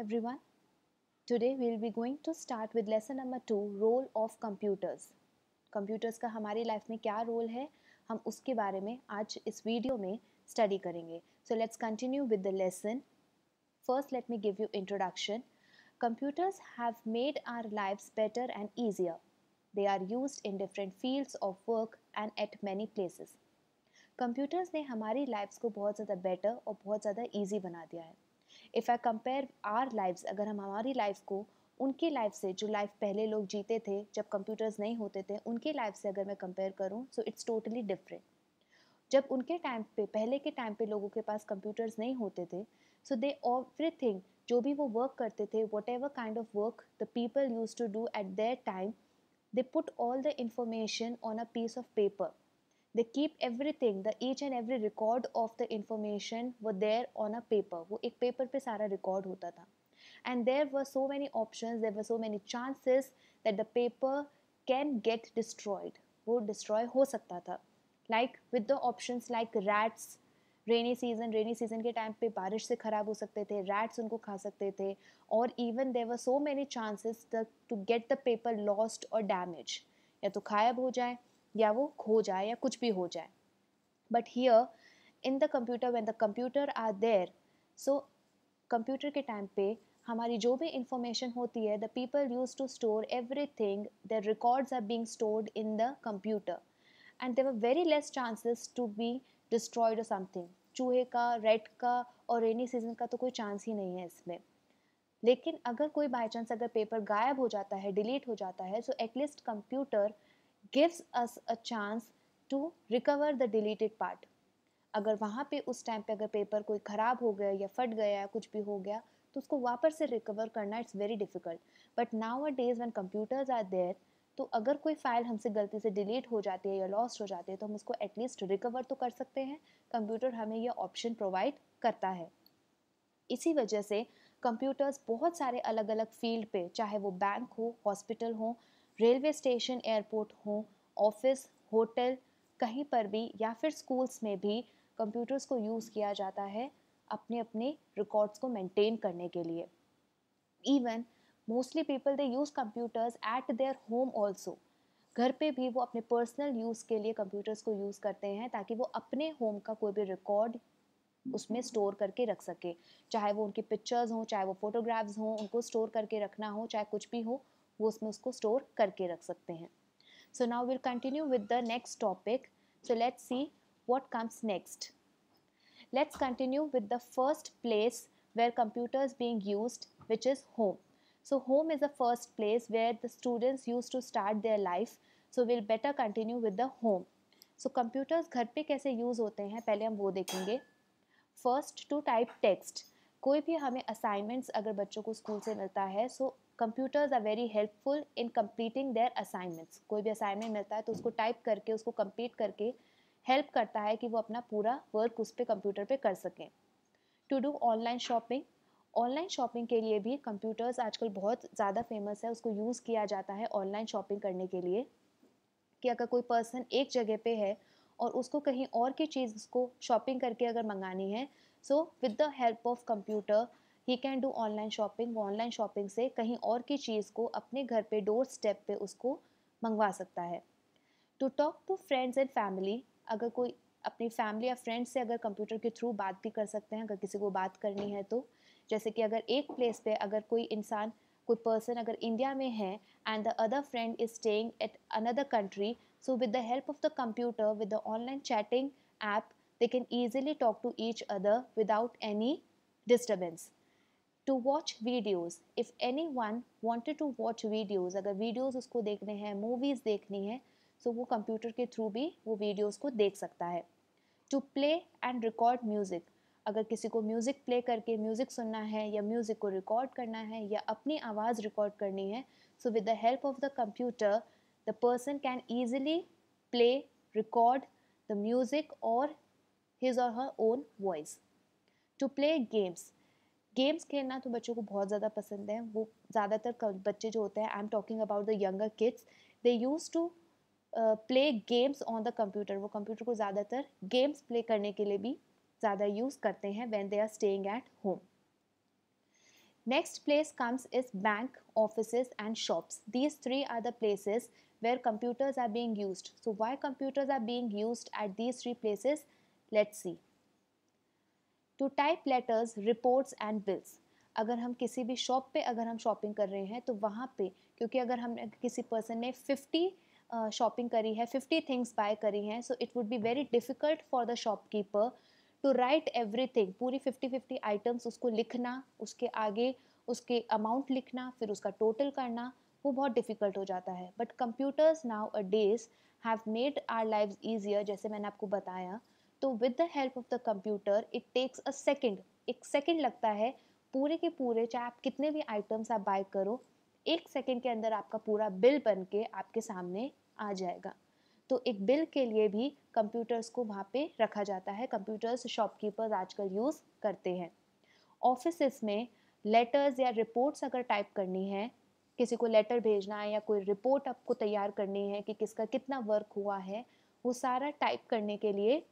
everyone. Today we will be going to start with lesson number two role of computers computers का हमारी life में क्या role है हम उसके बारे में आज इस वीडियो में स्टडी करेंगे so let's continue with the lesson first let me give you introduction computers have made our life better and easier they are used in different fields of work and at many places computers ने हमारी lives को बहुत ज़्यादा better और बहुत ज़्यादा easy बना दिया है if I compare our life अगर हम हमारी लाइफ को उनकी लाइफ से जो लाइफ पहले लोग जीते थे जब कंप्यूटर्स नहीं होते थे उनकी लाइफ से अगर मैं कंपेयर करूँ सो इट्स टोटली डिफरेंट जब उनके टाइम पे पहले के टाइम पे लोगों के पास कंप्यूटर्स नहीं होते थे सो दे एवरी थिंग जो भी वो वर्क करते थे whatever kind of work the people used to do at their time they put all the information on a piece of paper they keep everything the each and every record of the information वो there on a paper वो एक paper पे सारा record होता था and there were so many option there were so many chances that the paper can get destroyed वो destroy हो सकता था like with the option like rats rainy season rainy season के टाइम पे बारिश से ख़राब हो सकते थे रैट्स उनको खा सकते थे और even there were so many chances to get the paper lost और डैमेज या तो ख़ायब हो जाए या वो खो जाए या कुछ भी हो जाए but here in the computer when the computer are there so computer के टाइम पे हमारी जो भी इंफॉर्मेशन होती है the people used to store everything the records are being stored in the computer and there very less chances to be destroyed something चूहे का red का और रेनी सीजन का तो कोई चांस ही नहीं है इसमें लेकिन अगर कोई बाई चांस अगर पेपर गायब हो जाता है डिलीट हो जाता है so at least computer gives us a chance to recover the deleted part अगर वहाँ पे उस टाइम पे अगर पेपर कोई ख़राब हो गया या फट गया कुछ भी हो गया तो उसको वापस से रिकवर करना it's very difficult but nowadays when computers are there तो अगर कोई फ़ाइल हमसे गलती से डिलीट हो जाती है या लॉस्ट हो जाती है तो हम उसको एटलीस्ट रिकवर तो कर सकते हैं कंप्यूटर हमें यह ऑप्शन प्रोवाइड करता है इसी वजह से कंप्यूटर्स बहुत सारे अलग अलग फील्ड पे चाहे वो बैंक हो हॉस्पिटल हो रेलवे स्टेशन एयरपोर्ट हो ऑफिस होटल कहीं पर भी या फिर स्कूल्स में भी कंप्यूटर्स को यूज़ किया जाता है अपने अपने रिकॉर्ड्स को मेंटेन करने के लिए even mostly people they use computers at their home also घर पे भी वो अपने पर्सनल यूज़ के लिए कंप्यूटर्स को यूज़ करते हैं ताकि वो अपने होम का कोई भी रिकॉर्ड उसमें स्टोर करके रख सके चाहे वो उनकी पिक्चर्स हों चाहे वो फोटोग्राफ्स हों उनको स्टोर करके रखना हो चाहे कुछ भी हो वो उसमें उसको स्टोर करके रख सकते हैं so now will continue with the next topic so let's see what comes next let's continue with the first place where computer is being use which is home so home is the first place where the students use to start their life so will better continue with the home so computers घर पर कैसे use होते हैं पहले हम वो देखेंगे first to type text कोई भी हमें असाइनमेंट्स अगर बच्चों को स्कूल से मिलता है so so computers are very helpful in completing their assignments कोई भी असाइनमेंट मिलता है तो उसको टाइप करके उसको कम्प्लीट करके हेल्प करता है कि वो अपना पूरा वर्क उस पर कंप्यूटर पर कर सकें to do online shopping online shopping के लिए भी कंप्यूटर्स आजकल बहुत ज़्यादा फेमस है उसको यूज़ किया जाता है ऑनलाइन शॉपिंग करने के लिए कि अगर कोई पर्सन एक जगह पे है और उसको कहीं और की चीज़ उसको शॉपिंग करके अगर मंगानी है so with the help of computer he can do online shopping वो ऑनलाइन शॉपिंग से कहीं और की चीज़ को अपने घर पे डोर स्टेप पे उसको मंगवा सकता है to talk to friends and family अगर कोई अपनी फैमिली या फ्रेंड्स से अगर कंप्यूटर के थ्रू बात भी कर सकते हैं अगर किसी को बात करनी है तो जैसे कि अगर एक प्लेस पे अगर कोई इंसान कोई पर्सन अगर इंडिया में है and the other friend is staying at another country so with the help of the computer with the online chatting app they can easily talk to each other without any disturbance to watch videos if any one wanted to watch videos अगर videos उसको देखने हैं movies देखनी है so so वो computer के through भी वो वीडियोज़ को देख सकता है to play and record music अगर किसी को म्यूज़िक प्ले करके म्यूज़िक सुनना है या म्यूज़िक को रिकॉर्ड करना है या अपनी आवाज़ रिकॉर्ड करनी है so with the help of the computer the person can easily play record the music और हिज और her own voice to play games games खेलना तो बच्चों को बहुत ज़्यादा पसंद है वो ज़्यादातर बच्चे जो होते हैं I am talking about the younger kids they use to play games on the computer वो कंप्यूटर को ज़्यादातर गेम्स प्ले करने के लिए भी ज़्यादा यूज़ करते हैं when they are staying at home next place comes is bank office and shops these three are the places where computers are being use so why computers are being use at these three places let's see to type letters reports and bills अगर हम किसी भी shop पे अगर हम shopping कर रहे हैं तो वहाँ पे क्योंकि अगर हमने किसी पर्सन ने फिफ्टी शॉपिंग करी है फिफ्टी थिंग्स बाय करी हैं so it would be very difficult for the shopkeeper to write everything पूरी फिफ्टी फिफ्टी आइटम्स उसको लिखना उसके आगे उसके अमाउंट लिखना फिर उसका टोटल करना वो बहुत डिफ़िकल्ट हो जाता है but computers nowadays have made our life easier जैसे मैंने आपको बताया तो with the help of the computer it takes a second एक सेकेंड लगता है पूरे के पूरे चाहे आप कितने भी आइटम्स आप बाय करो एक सेकेंड के अंदर आपका पूरा बिल बन के आपके सामने आ जाएगा तो एक बिल के लिए भी कंप्यूटर्स को वहाँ पे रखा जाता है कंप्यूटर्स शॉपकीपर्स आजकल यूज़ करते हैं ऑफिस में लेटर्स या रिपोर्ट्स अगर टाइप करनी है किसी को लेटर भेजना है या कोई रिपोर्ट आपको तैयार करनी है कि किसका कितना वर्क हुआ है वो सारा टाइप करने के लिए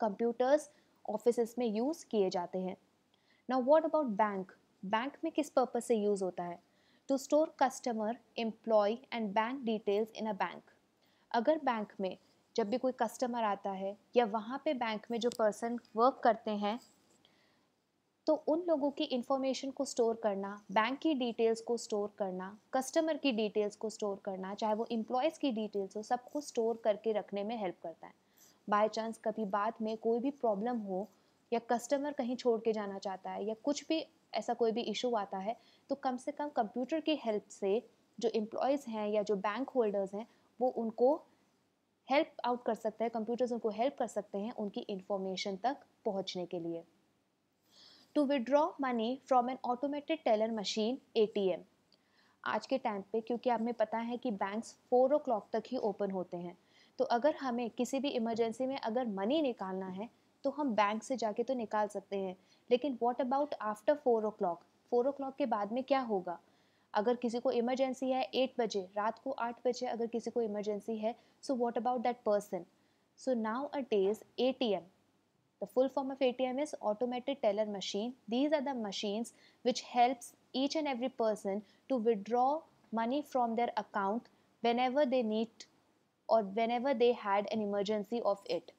कंप्यूटर्स ऑफिस में यूज़ किए जाते हैं ना वॉट अबाउट बैंक बैंक में किस पर्पज़ से यूज़ होता है to store customer employ and bank details in a bank अगर बैंक में जब भी कोई कस्टमर आता है या वहाँ पे बैंक में जो पर्सन वर्क करते हैं तो उन लोगों की इंफॉर्मेशन को स्टोर करना बैंक की डिटेल्स को स्टोर करना कस्टमर की डिटेल्स को स्टोर करना चाहे वो एम्प्लॉयज़ की डिटेल्स हो सबको स्टोर करके रखने में हेल्प करता है बाय चांस कभी बात में कोई भी प्रॉब्लम हो या कस्टमर कहीं छोड़ के जाना चाहता है या कुछ भी ऐसा कोई भी इशू आता है तो कम से कम कंप्यूटर की हेल्प से जो एम्प्लॉयज़ हैं या जो बैंक होल्डर्स हैं वो उनको हेल्प आउट कर सकते हैं कंप्यूटर्स उनको हेल्प कर सकते हैं उनकी इन्फॉर्मेशन तक पहुंचने के लिए to withdraw money from an automated teller machine ए आज के टाइम पे क्योंकि आपने पता है कि बैंक्स फोर ओ तक ही ओपन होते हैं तो अगर हमें किसी भी इमरजेंसी में अगर मनी निकालना है तो हम बैंक से जाके तो निकाल सकते हैं लेकिन what about after four o'clock four o'clock के बाद में क्या होगा अगर किसी को इमरजेंसी है एट बजे रात को आठ बजे अगर किसी को इमरजेंसी है so what about that person so nowadays A T M the full form of A T M is automatic teller machine these are the machines which helps each and every person to withdraw money from their account whenever they need और whenever they had an emergency of it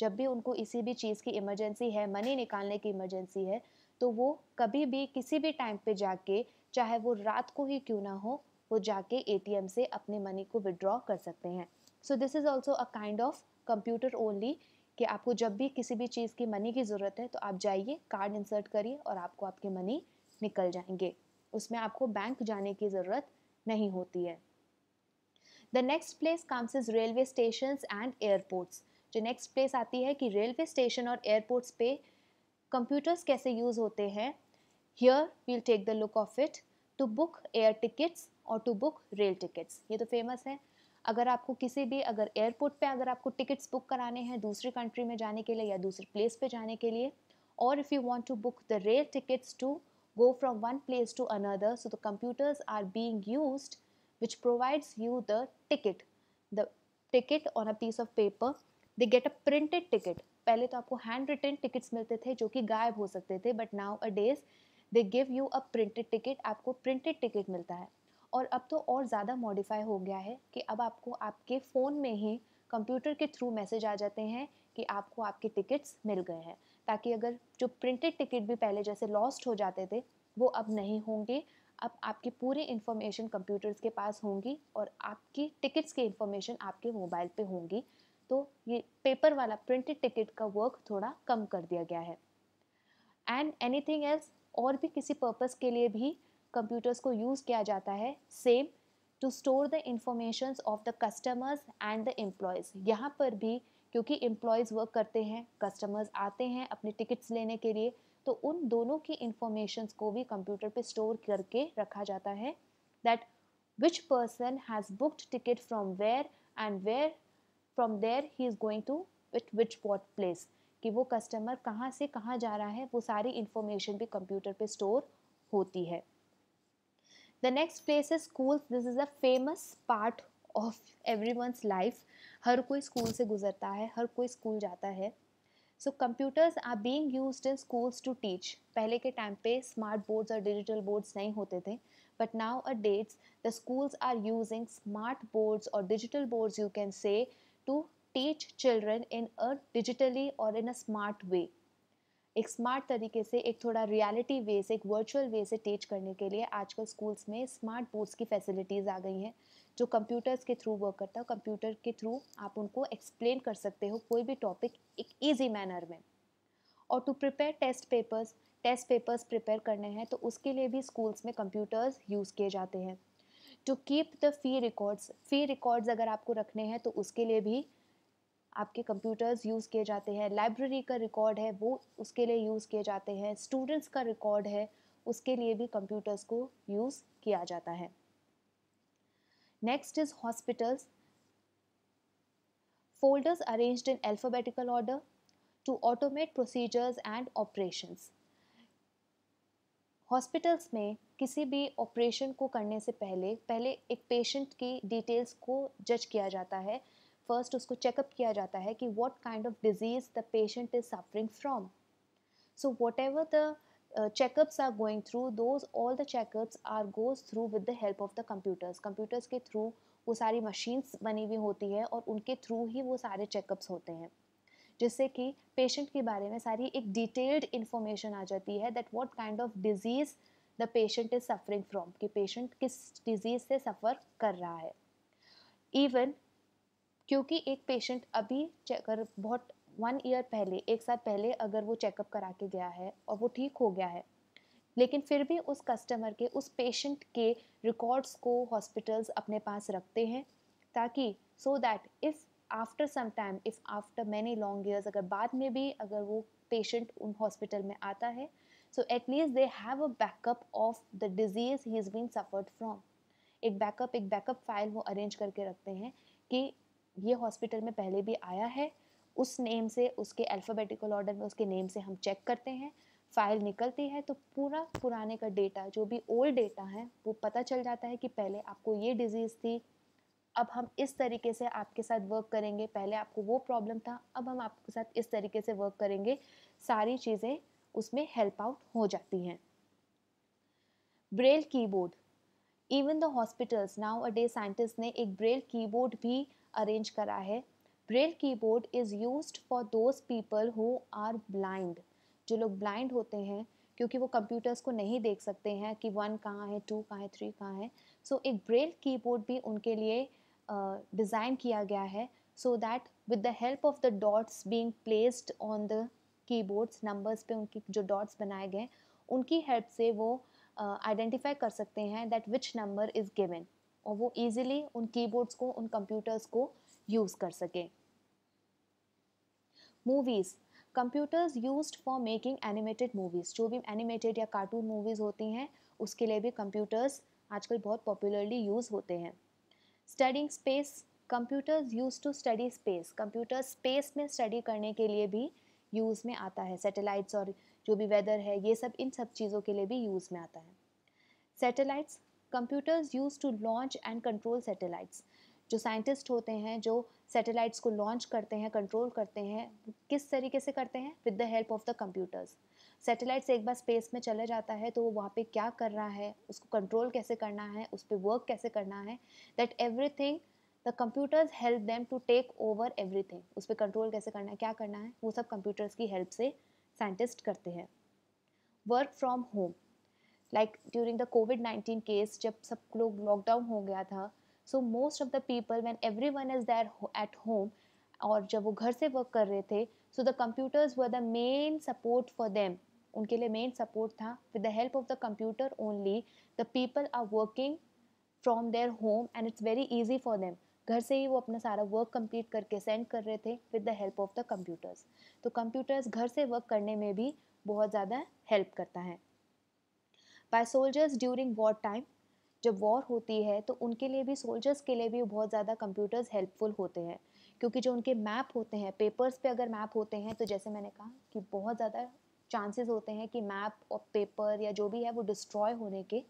जब भी उनको इसी भी चीज़ की emergency है money निकालने की इमरजेंसी है तो वो कभी भी किसी भी टाइम पे जाके चाहे वो रात को ही क्यों ना हो वो जाके ए से अपने मनी को विड्रॉ कर सकते हैं so this is also a kind of computer only कि आपको जब भी किसी भी चीज़ की मनी की ज़रूरत है तो आप जाइए कार्ड इंसर्ट करिए और आपको आपके मनी निकल जाएंगे उसमें आपको बैंक जाने की ज़रूरत नहीं होती है the next place comes is railway station and airports जो नेक्स्ट प्लेस आती है कि रेलवे स्टेशन और एयरपोर्ट्स पे कंप्यूटर्स कैसे यूज़ होते हैं here we'll take the look of it to book air tickets और टू बुक रेल टिकट्स ये तो फेमस है अगर आपको किसी भी अगर एयरपोर्ट पे अगर आपको टिकट्स बुक कराने हैं दूसरी कंट्री में जाने के लिए या दूसरे प्लेस पे जाने के लिए और if you want to book the rail tickets to go from one place to another so the computers are being used which provides you the ticket the ticket on a piece of paper they get a printed ticket पहले तो आपको hand written tickets मिलते थे जो कि गायब हो सकते थे but nowadays they give you a printed ticket आपको प्रिंटेड टिकट मिलता है और अब तो और ज़्यादा मॉडिफाई हो गया है कि अब आपको आपके फ़ोन में ही कंप्यूटर के थ्रू मैसेज आ जाते हैं कि आपको आपके टिकट्स मिल गए हैं ताकि अगर जो प्रिंटेड टिकट भी पहले जैसे लॉस्ट हो जाते थे वो अब नहीं होंगे अब आपकी पूरी इन्फॉर्मेशन कंप्यूटर्स के पास होंगी और आपकी टिकट्स की इन्फॉर्मेशन आपके मोबाइल पे होंगी तो ये पेपर वाला प्रिंटेड टिकट का वर्क थोड़ा कम कर दिया गया है एंड एनीथिंग एल्स और भी किसी पर्पज़ के लिए भी कंप्यूटर्स को यूज़ किया जाता है same to store the information of the customers and the employees यहाँ पर भी क्योंकि एम्प्लॉयज़ वर्क करते हैं कस्टमर्स आते हैं अपने टिकट्स लेने के लिए तो उन दोनों की इंफॉर्मेशन को भी कंप्यूटर पे स्टोर करके रखा जाता है that which person has booked ticket from where and where from there he is going to with which what place कि वो कस्टमर कहाँ से कहाँ जा रहा है वो सारी इंफॉर्मेशन भी कंप्यूटर पे स्टोर होती है the next place is school this is a famous part of every one's life हर कोई स्कूल से गुजरता है हर कोई स्कूल जाता है so computers are being used in schools to teach पहले के टाइम पे स्मार्ट बोर्ड्स और डिजिटल बोर्ड्स नहीं होते थे but nowadays the schools are using smart boards और digital boards you can say to teach children in a digitally और in a smart way एक स्मार्ट तरीके से एक थोड़ा रियलिटी वे से एक वर्चुअल वे से टीच करने के लिए आजकल स्कूल्स में स्मार्ट बोर्ड्स की फैसिलिटीज़ आ गई हैं जो कंप्यूटर्स के थ्रू वर्क करता है कंप्यूटर के थ्रू आप उनको एक्सप्लेन कर सकते हो कोई भी टॉपिक एक ईजी मैनर में और to prepare test papers test papers prepare करने हैं तो उसके लिए भी स्कूल्स में कंप्यूटर्स यूज़ किए जाते हैं to keep the fee records fee records अगर आपको रखने हैं तो उसके लिए भी आपके कंप्यूटर्स यूज़ किए जाते हैं लाइब्रेरी का रिकॉर्ड है वो उसके लिए यूज़ किए जाते हैं स्टूडेंट्स का रिकॉर्ड है उसके लिए भी कंप्यूटर्स को यूज़ किया जाता है Next is hospitals. Folders arranged in alphabetical order to automate procedures and operations. Hospitals में किसी भी ऑपरेशन को करने से पहले पहले एक पेशेंट की डिटेल्स को जज किया जाता है फर्स्ट उसको चेकअप किया जाता है कि what kind of diseases the patient is suffering from so whatever the uh, checkups are going through those all the checkups are goes through with the help of the computers computers के through वो सारी machines बनी हुई होती है और उनके through ही वो सारे checkups होते हैं जिससे कि patient के बारे में सारी एक detailed information आ जाती है that what kind of disease the patient is suffering from कि patient किस disease से suffer कर रहा है even क्योंकि एक पेशेंट अभी अगर बहुत वन ईयर पहले एक साल पहले अगर वो चेकअप करा के गया है और वो ठीक हो गया है लेकिन फिर भी उस कस्टमर के उस पेशेंट के रिकॉर्ड्स को हॉस्पिटल्स अपने पास रखते हैं ताकि so that if after some time if after many long years अगर बाद में भी अगर वो पेशेंट उन हॉस्पिटल में आता है so at least they have a backup of the disease he is been suffered from एक बैकअप एक बैकअप फाइल वो अरेंज करके रखते हैं कि ये हॉस्पिटल में पहले भी आया है उस नेम से उसके अल्फ़ाबेटिकल ऑर्डर में उसके नेम से हम चेक करते हैं फाइल निकलती है तो पूरा पुराने का डेटा जो भी ओल्ड डेटा है वो पता चल जाता है कि पहले आपको ये डिज़ीज़ थी अब हम इस तरीके से आपके साथ वर्क करेंगे पहले आपको वो प्रॉब्लम था अब हम आपके साथ इस तरीके से वर्क करेंगे सारी चीज़ें उसमें हेल्प आउट हो जाती हैं braille keyboard even the hospitals nowadays scientist ने एक ब्रेल कीबोर्ड भी अरेंज करा है braille keyboard is use for those people who are blind जो लोग ब्लाइंड होते हैं क्योंकि वो कंप्यूटर्स को नहीं देख सकते हैं कि वन कहाँ है टू कहाँ है थ्री कहाँ है सो so, एक ब्रेल कीबोर्ड भी उनके लिए डिज़ाइन uh, किया गया है so that with the help of the dots being placed on the keyboards numbers पे उनकी जो डॉट्स बनाए गए उनकी हेल्प से वो आइडेंटिफाई uh, कर सकते हैं that which number is given और वो ईजिली उन कीबोर्ड्स को उन कंप्यूटर्स को यूज़ कर सकें movies computers use for making animated movies जो भी एनिमेटेड या कार्टून मूवीज़ होती हैं उसके लिए भी कंप्यूटर्स आजकल बहुत पॉपुलरली यूज़ होते हैं studying space computers use to study space computer space में स्टडी करने के लिए भी यूज़ में आता है सैटेलाइट्स और जो भी वेदर है ये सब इन सब चीज़ों के लिए भी यूज़ में आता है satellites computers use to launch and control satellites जो साइंटिस्ट होते हैं जो सैटेलाइट्स को लॉन्च करते हैं कंट्रोल करते हैं किस तरीके से करते हैं with the help of the computers satellites एक बार स्पेस में चला जाता है तो वो वहाँ पे क्या कर रहा है उसको कंट्रोल कैसे करना है उस पर वर्क कैसे करना है that everything the computers help them to take over everything उस पर कंट्रोल कैसे करना है क्या करना है वो सब कंप्यूटर्स की हेल्प से साइंटिस्ट करते हैं work from home like during the Covid nineteen case जब सब लोग लॉकडाउन हो गया था so most of the people when every one is there at home और जब वो घर से वर्क कर रहे थे so the computers were the main support for them उनके लिए मेन सपोर्ट था with the help of the computer only the people are working from their home and it's very easy for them घर से ही वो अपना सारा work complete करके send कर रहे थे with the help of the computers तो कंप्यूटर्स घर से वर्क करने में भी बहुत ज़्यादा हेल्प करता है by soldiers during war time जब वॉर होती है तो उनके लिए भी सोल्जर्स के लिए भी बहुत ज़्यादा कंप्यूटर्स हेल्पफुल होते हैं क्योंकि जो उनके मैप होते हैं पेपर्स पे अगर मैप होते हैं तो जैसे मैंने कहा कि बहुत ज़्यादा चांसेस होते हैं कि मैप और पेपर या जो भी है वो डिस्ट्रॉय होने के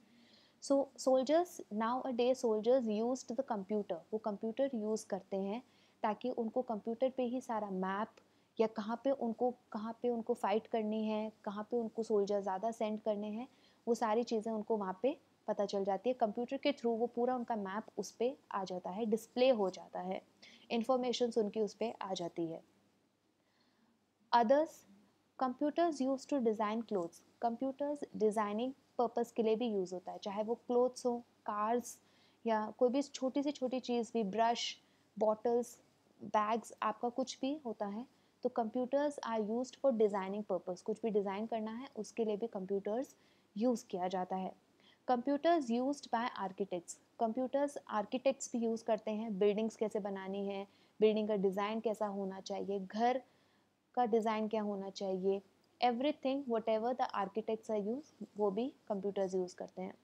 so soldiers nowadays soldiers use the computer वो कंप्यूटर यूज़ करते हैं ताकि उनको कंप्यूटर पे ही सारा मैप या कहाँ पे उनको कहाँ पे उनको फ़ाइट करनी है कहाँ पे उनको सोल्जर ज़्यादा सेंड करने हैं वो सारी चीज़ें उनको वहाँ पे पता चल जाती है कंप्यूटर के थ्रू वो पूरा उनका मैप उस पर आ जाता है डिस्प्ले हो जाता है इंफॉर्मेशन उनकी उस पर आ जाती है others computers use to design clothes computers designing purpose के लिए भी यूज़ होता है चाहे वो क्लोथ्स हो कार्स या कोई भी छोटी से छोटी चीज़ भी ब्रश बॉटल्स बैग्स आपका कुछ भी होता है तो computers are use for designing purpose कुछ भी डिज़ाइन करना है उसके लिए भी कंप्यूटर्स यूज़ किया जाता है computers use by architects computers architects भी यूज़ करते हैं बिल्डिंग्स कैसे बनानी है बिल्डिंग का डिज़ाइन कैसा होना चाहिए घर का डिज़ाइन क्या होना चाहिए every thing whatever the architects are use वो भी कंप्यूटर्स यूज़ करते हैं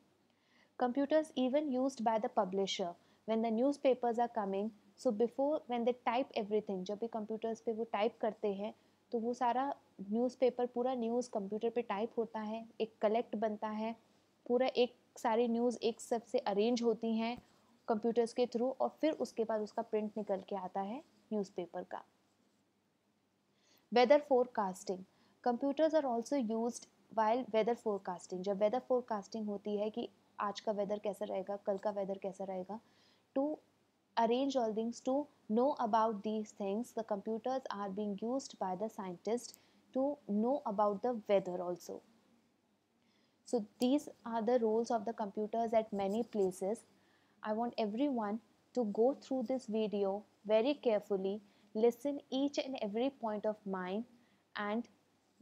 computers even use by the publisher when the news papers are coming so before when they type every thing जब भी कंप्यूटर्स पर वो टाइप करते हैं तो वो सारा न्यूज़ पेपर पूरा न्यूज़ कंप्यूटर पर टाइप होता है एक कलेक्ट बनता है पूरा एक सारी न्यूज़ एक सबसे अरेंज होती हैं कंप्यूटर्स के थ्रू और फिर उसके बाद उसका प्रिंट निकल के आता है न्यूज़पेपर का weather forecasting computers are also use while weather forecasting जब वेदर फोरकास्टिंग होती है कि आज का वेदर कैसा रहेगा कल का वेदर कैसा रहेगा to arrange all things to know about these things the computers are being use by the scientist to know about the weather also So these are the roles of the computers at many places. I want everyone to go through this video very carefully, listen each and every point of mine and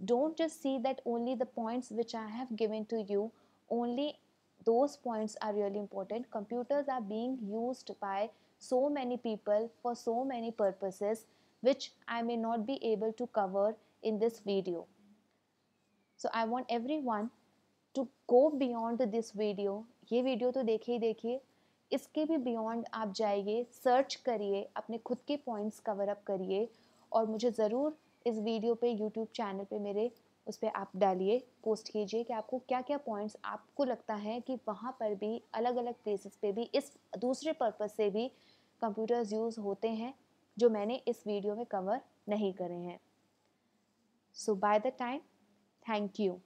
don't just see that only the points which I have given to you, only those points are really important. Computers are being used by so many people for so many purposes which I may not be able to cover in this video. So I want everyone to go beyond this video ये video तो देखिए ही देखिए इसके भी beyond आप जाइए search करिए अपने खुद के पॉइंट्स कवर अप करिए और मुझे ज़रूर इस वीडियो पे यूट्यूब चैनल पे मेरे उस पर आप डालिए पोस्ट कीजिए कि आपको क्या क्या पॉइंट्स आपको लगता है कि वहाँ पर भी अलग अलग प्लेसेस पे भी इस दूसरे पर्पज़ से भी कंप्यूटर्स यूज़ होते हैं जो मैंने इस वीडियो में कवर नहीं करे हैं so by the time thank you